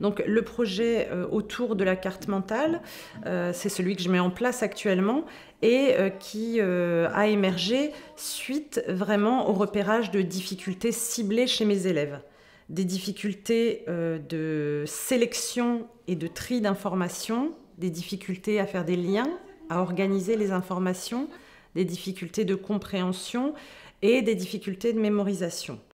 Donc le projet euh, autour de la carte mentale, euh, c'est celui que je mets en place actuellement et euh, qui a émergé suite vraiment au repérage de difficultés ciblées chez mes élèves des difficultés de sélection et de tri d'informations, des difficultés à faire des liens, à organiser les informations, des difficultés de compréhension et des difficultés de mémorisation.